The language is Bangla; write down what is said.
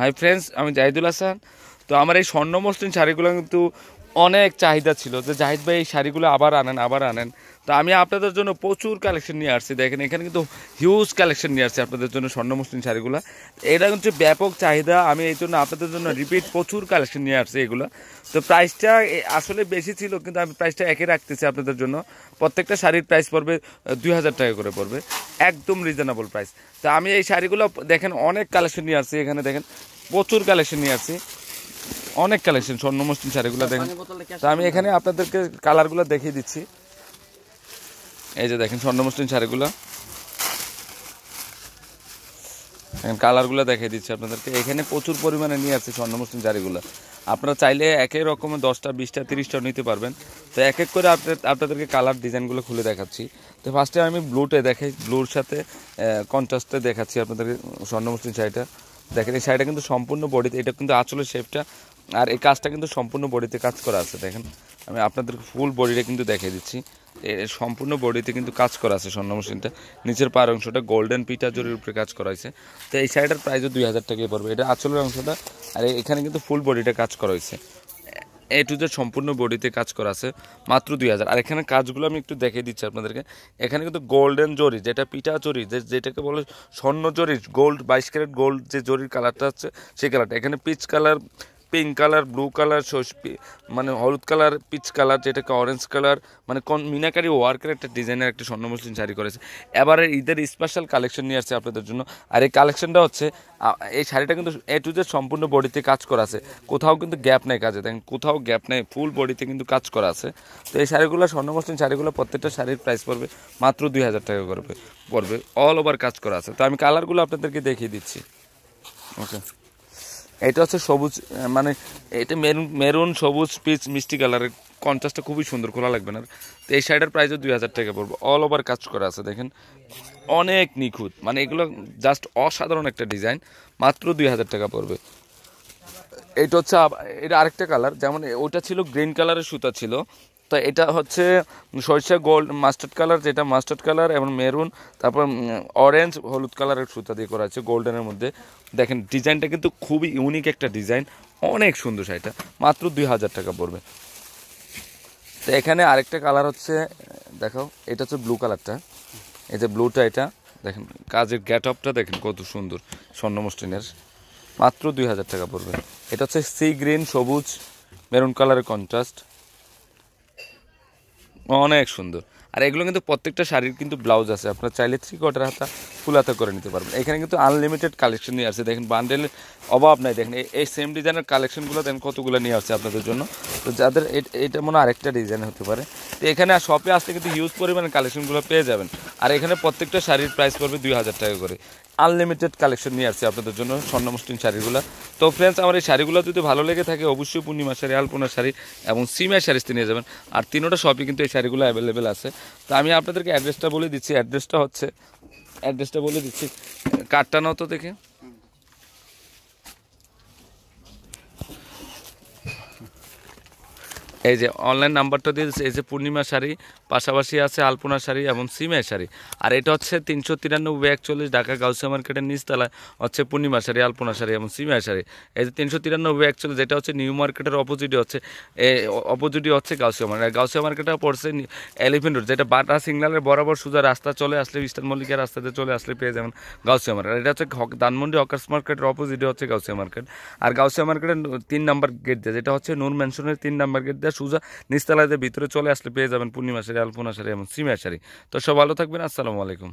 হাই ফ্রেন্ডস আমি জাহিদুল হাসান তো আমার এই স্বর্ণ মসলিন শাড়িগুলো কিন্তু অনেক চাহিদা ছিল যে জাহিদ ভাই এই শাড়িগুলো আবার আনেন আবার আনেন তো আমি আপনাদের জন্য প্রচুর কালেকশন নিয়ে আসছি দেখেন এখানে কিন্তু হিউজ কালেকশন নিয়ে আসছি আপনাদের জন্য স্বর্ণ মুসলিম শাড়িগুলো এটা কিন্তু ব্যাপক চাহিদা আমি এই জন্য আপনাদের জন্য রিপিট প্রচুর কালেকশন নিয়ে আসছি এগুলো তো প্রাইসটা আসলে বেশি ছিল কিন্তু আমি প্রাইসটা একে রাখতেছি আপনাদের জন্য প্রত্যেকটা শাড়ির প্রাইস পড়বে দুই হাজার টাকা করে পড়বে একদম রিজনেবল প্রাইস তো আমি এই শাড়িগুলো দেখেন অনেক কালেকশন নিয়ে আসছি এখানে দেখেন প্রচুর কালেকশন নিয়ে আসছি অনেক কালেকশন স্বর্ণ মুসলিম শাড়িগুলো হ্যাঁ, দেখেন তো আমি এখানে আপনাদেরকে কালারগুলো দেখিয়ে দিচ্ছি এই যে দেখেন স্বর্ণ মুসলিম শাড়িগুলো এখন কালারগুলো দেখিয়ে দিচ্ছি আপনাদেরকে এখানে প্রচুর পরিমাণে নিয়ে আসছে স্বর্ণ মুসলিম শাড়িগুলো আপনারা চাইলে একই রকমের দশটা বিশটা তিরিশটা নিতে পারবেন তো এক এক করে আপনাদেরকে কালার ডিজাইনগুলো খুলে দেখাচ্ছি তো ফার্স্টে আমি ব্লুটে দেখাই ব্লুর সাথে কন্ট্রাস্টে দেখাচ্ছি আপনাদেরকে স্বর্ণ মসলিন শাড়িটা দেখেন এই শাড়িটা কিন্তু সম্পূর্ণ বডিতে এটা কিন্তু আচলের শেপটা আর এই কাজটা কিন্তু সম্পূর্ণ বডিতে কাজ করা আছে দেখেন আমি আপনাদের ফুল বডিটা কিন্তু দেখিয়ে দিচ্ছি সম্পূর্ণ বডিতে কিন্তু কাজ করা আছে স্বর্ণ মেশিনটা নিচের পায়ের অংশটা গোল্ডেন পিটা জরির উপরে কাজ করা হয়েছে তো এই সাইডের প্রাইসও দুই হাজার টাকায় পড়বে এটা আচলের অংশটা আর এখানে কিন্তু ফুল বডিটা কাজ করা হয়েছে এ টু যে সম্পূর্ণ বডিতে কাজ করা আছে মাত্র দুই হাজার আর এখানে কাজগুলো আমি একটু দেখে দিচ্ছি আপনাদেরকে এখানে কিন্তু গোল্ডেন জরি যেটা পিঠা জরি যে যেটাকে বলে স্বর্ণ জরি গোল্ড বাইশ ক্যারেট গোল্ড যে জরির কালারটা আছে সেই কালারটা এখানে peach colour pink colour blue colour মানে হলুদ কালার পিচ কালার যেটাকে অরেঞ্জ কালার মানে কোন মিনাকারি ওয়ার্কের একটা ডিজাইনের একটা স্বর্ণ মুসলিম শাড়ি করেছে এবারে ঈদের স্পেশাল কালেকশন নিয়ে আসছে আপনাদের জন্য আর এই কালেকশনটা হচ্ছে এই শাড়িটা কিন্তু এ টু জেড সম্পূর্ণ বডিতে কাজ করা আছে কোথাও কিন্তু গ্যাপ নেই কাজে দেখেন কোথাও গ্যাপ নেই ফুল বডিতে কিন্তু কাজ করা আছে তো এই শাড়িগুলো স্বর্ণ মুসলিম শাড়িগুলো প্রত্যেকটা শাড়ির প্রাইস পড়বে মাত্র দুই হাজার টাকা করবে পড়বে অল ওভার কাজ করা আছে তো আমি কালারগুলো আপনাদেরকে দেখিয়ে দিচ্ছি ওকে এটা হচ্ছে সবুজ মানে এটা মেরুন মেরুন সবুজ পিচ মিষ্টি কালারের কনট্রাস্টটা খুবই সুন্দর খোলা লাগবে না তো এই শাড়িটার প্রাইসও দুই হাজার টাকা পড়বে অল ওভার কাজ করা আছে দেখেন অনেক নিখুঁত মানে এগুলো জাস্ট অসাধারণ একটা ডিজাইন মাত্র দুই হাজার টাকা পড়বে এটা হচ্ছে এটা আরেকটা কালার যেমন ওটা ছিল গ্রিন কালারের সুতা ছিল তো এটা হচ্ছে সরষে গোল্ড মাস্টার্ড কালার যেটা মাস্টার্ড কালার এবং মেরুন তারপর অরেঞ্জ হলুদ কালারের সুতা দিয়ে করা আছে গোল্ডেনের মধ্যে দেখেন ডিজাইনটা কিন্তু খুবই ইউনিক একটা ডিজাইন অনেক সুন্দর শাড়িটা মাত্র দুই হাজার টাকা পড়বে তো এখানে আরেকটা কালার হচ্ছে দেখাও এটা হচ্ছে ব্লু কালারটা এই যে ব্লুটা এটা দেখেন কাজের গ্যাট অপটা দেখেন কত সুন্দর স্বর্ণমস্টিনের মাত্র দুই হাজার টাকা পড়বে এটা হচ্ছে সি গ্রিন সবুজ মেরুন কালারের কন্ট্রাস্ট অনেক সুন্দর আর এগুলো কিন্তু প্রত্যেকটা শাড়ির কিন্তু ব্লাউজ আছে আপনার চাইলে থ্রি কোয়ার্টার হাতা ফুলাতে করে নিতে পারবেন এখানে কিন্তু আনলিমিটেড কালেকশন নিয়ে আসছে দেখেন বান্ডেলের অভাব নাই দেখেন এই সেম ডিজাইনের কালেকশনগুলো দেখেন কতগুলো নিয়ে আসছে আপনাদের জন্য তো যাদের এটা মনে আরেকটা ডিজাইন হতে পারে তো এখানে শপে আসতে কিন্তু হিউজ পরিমাণে কালেকশনগুলো পেয়ে যাবেন আর এখানে প্রত্যেকটা শাড়ির প্রাইস পড়বে দুই হাজার টাকা করে আনলিমিটেড কালেকশন নিয়ে আসছে আপনাদের জন্য স্বর্ণ স্বর্ণমুষ্টিন শাড়িগুলো তো ফ্রেন্ডস আমার এই শাড়িগুলো যদি ভালো লেগে থাকে অবশ্যই পূর্ণিমা শাড়ি আলপনা শাড়ি এবং সিমের শাড়িতে নিয়ে যাবেন আর তিনোটা শপে কিন্তু এই শাড়িগুলো অ্যাভেলেবেল আছে তো আমি আপনাদেরকে অ্যাড্রেসটা বলে দিচ্ছি অ্যাড্রেসটা হচ্ছে অ্যাড্রেসটা বলে দিচ্ছি কার্ডটা নাও তো দেখে এই যে অনলাইন নাম্বারটা দিয়ে এই যে পূর্ণিমা শাড়ি পাশাপাশি আছে আলপনা শাড়ি এবং সিমের শাড়ি আর এটা হচ্ছে তিনশো তিরানব্বই একচল্লিশ ঢাকা গাউসিয়া মার্কেটের নিচতলায় হচ্ছে পূর্ণিমা শাড়ি আলপনা শাড়ি এবং সিমের শাড়ি এই যে তিনশো তিরানব্বই একচল্লিশ যেটা হচ্ছে নিউ মার্কেটের অপোজিটে হচ্ছে অপোজিটে হচ্ছে গাউসিয়া মার্কেট গাউসিয়া মার্কেটে পড়ছে এলিফেন্ট রোড যেটা বাটা সিগনালের বরাবর সোজা রাস্তা চলে আসলে ইস্টার্ন মল্লিকের রাস্তাতে চলে আসলে পেয়ে যাবেন গাউসিয়া মার্কেট এটা হচ্ছে ধানমন্ডি অকার্স মার্কেটের অপোজিটে হচ্ছে গাউসিয়া মার্কেট আর গাউসিয়া মার্কেটের তিন নাম্বার গেট দিয়ে যেটা হচ্ছে নূর ম্যানশনের তিন নাম্বার গেট দিয়ে সিধা সুজা নিস্তালাদের ভিতরে চলে আসলে পেয়ে যাবেন পূর্ণিমা শাড়ি আলপনা শাড়ি এবং সিমিয়া শাড়ি তো সব ভালো থাকবেন আসসালামু আলাইকুম